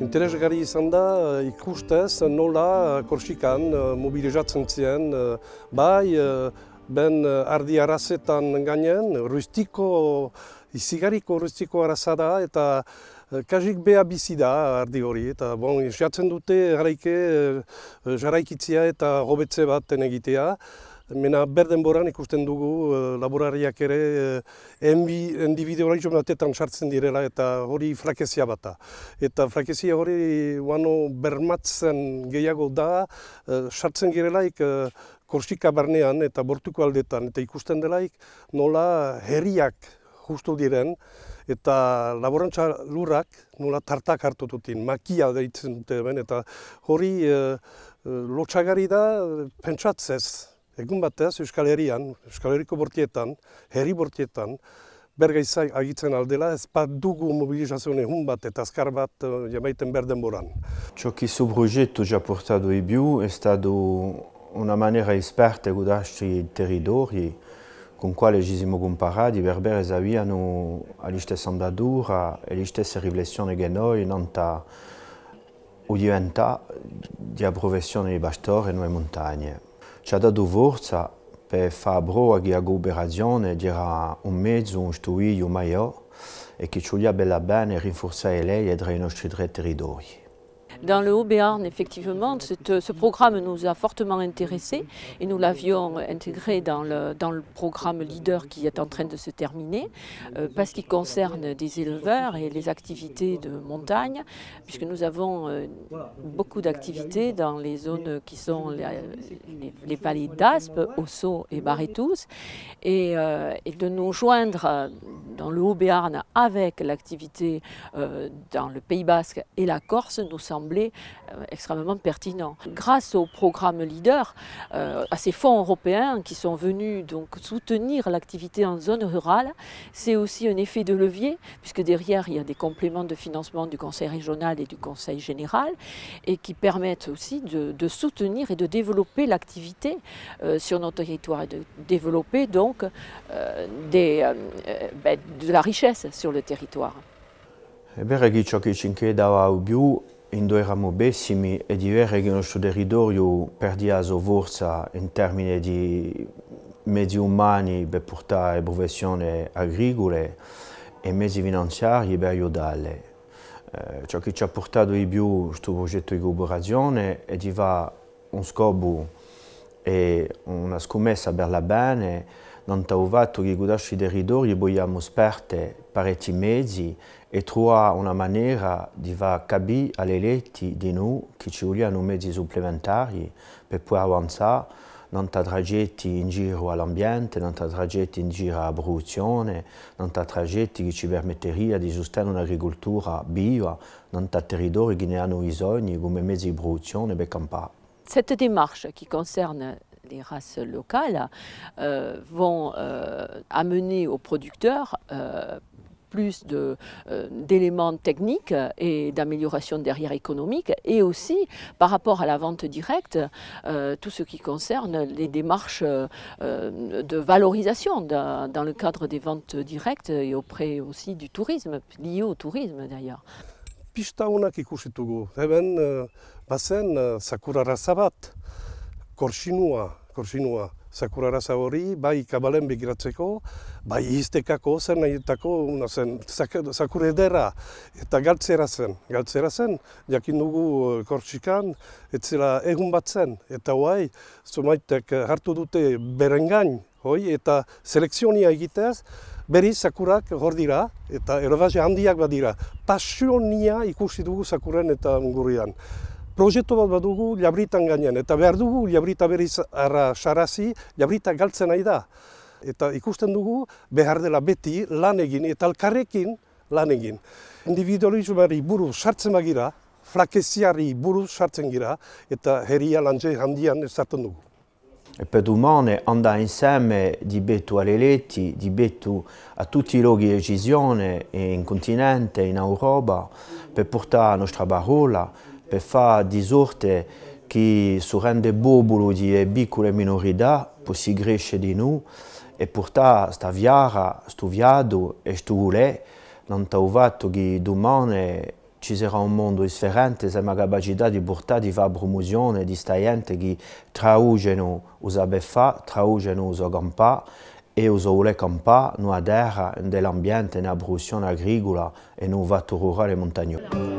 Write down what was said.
Interesgarri izan da eh, ikustez nola eh, korsikan eh, mobilizatzen bai ben ardi arazetan gainen, rustiko izigari korreztiko arraza da, eta e, kasik beha bizi da, ardi hori, eta bon, jatzen dute garaike e, e, jaraikitzia eta hobetze bat egitea. Mena berden boran ikusten dugu laborariak ere enbi, izan batetan sartzen direla eta hori frakezia bata. Eta frakezia hori guano bermatzen gehiago da sartzen girelaik Korsika barnean eta bortuko aldetan eta ikusten delaik nola herriak justu diren, eta laborantza lurrak nola tartak hartu dutin, makia deitzen dute ben, eta hori e, eh, e, eh, lotxagari da pentsatzez, egun batez Euskal Herrian, Euskal Herriko bortietan, herri bortietan, berga izai agitzen aldela, ez bat dugu mobilizazioen egun bat eta azkar bat e, jamaiten berden boran. Txoki subrojetu japortadu ibiu, ez da du una manera esperta egudastri territorio, con quale Gisi compara di berber ez avi anu la même o diventa di approvazione di bastor e de montagne. Ci ha dato forza per far bro a chi ha cooperazione, dira un mezzo, un studio, un maior, e che ci voglia bella bene rinforzare lei e nostri dans le Haut-Béarn, effectivement, ce programme nous a fortement intéressés et nous l'avions intégré dans le, dans le programme Leader qui est en train de se terminer euh, parce qu'il concerne des éleveurs et les activités de montagne, puisque nous avons euh, beaucoup d'activités dans les zones qui sont les, les, vallées d'Aspe, Ossau et Barretous, et, euh, et, de nous joindre dans le Haut-Béarn avec l'activité dans le Pays Basque et la Corse nous semble euh, extrêmement pertinent. Grâce au programme Leader, euh, à ces fonds européens qui sont venus donc soutenir l'activité en zone rurale, c'est aussi un effet de levier, puisque derrière il y a des compléments de financement du Conseil régional et du Conseil général, et qui permettent aussi de, soutenir et de développer l'activité euh, sur notre territoire et de développer donc des, ben, de la richesse sur le territoire. Indo eravamo pessimi e di direi che il nostro territorio perdia la sua forza in termini di mezzi umani per portare professioni agricole e mezzi finanziari per aiutarle. Eh, ciò che ci ha portato di più questo progetto di cooperazione è di fare un scopo e una scommessa per la bene non trovato i guadagni dei ridori, abbiamo sperte parecchi mezzi e trovare una maniera di far capire alle eletti di noi che ci vogliono mezzi supplementari per poi avanzare non ha tragetti in giro all'ambiente, non ha tragetti in giro alla produzione, non ha tragetti che ci permetteria di sostenere un'agricoltura viva, non ha territori che ne hanno bisogno come mezzi di produzione per campare. Cette démarche qui concerne les races locales euh, vont euh, amener aux producteurs euh, plus d'éléments techniques et d'amélioration derrière économique et aussi par rapport à la vente directe, tout ce qui concerne les démarches de valorisation dans, le cadre des ventes directes et auprès aussi du tourisme, lié au tourisme d'ailleurs. Eh, eh, Sakura korsinua sakurara zahori, bai kabalen begiratzeko, bai iztekako zen, etako zen, sakure edera, eta galtzera zen. Galtzera zen, jakin dugu eh, korsikan, ez zela egun bat zen, eta hoai, zumaitek eh, hartu dute berengain, hoi, eta selekzionia egiteaz, Beri sakurak hor dira eta erobaxe handiak badira. Pasionia ikusi dugu sakuren eta ungurrian. proiektu bat badugu labritan gainean, eta behar dugu labrita berriz arraxarazi, labrita galtzen nahi da. Eta ikusten dugu behar dela beti lan egin eta alkarrekin lan egin. Individualismari buru sartzen bagira, flakeziari buru sartzen gira, eta heria lanze handian sartzen dugu. E per domani andare insieme di Bettu alle Letti, di Bettu a tutti i luoghi di decisione in continente, in Europa, per portare la nostra parola, per fare disorte che si rende bubolo di piccole minorità, così cresce di noi, e portare questa viara, questo viado e questo ulè, non ho fatto che domani ci sarà un mondo differente, siamo la capacità di portare, di fare promozione di sta gente che traugano usa beffa, traugano usa campa e usa ule campa, non a terra, nell'ambiente, nella produzione agricola e non vatto rurale e montagnolo.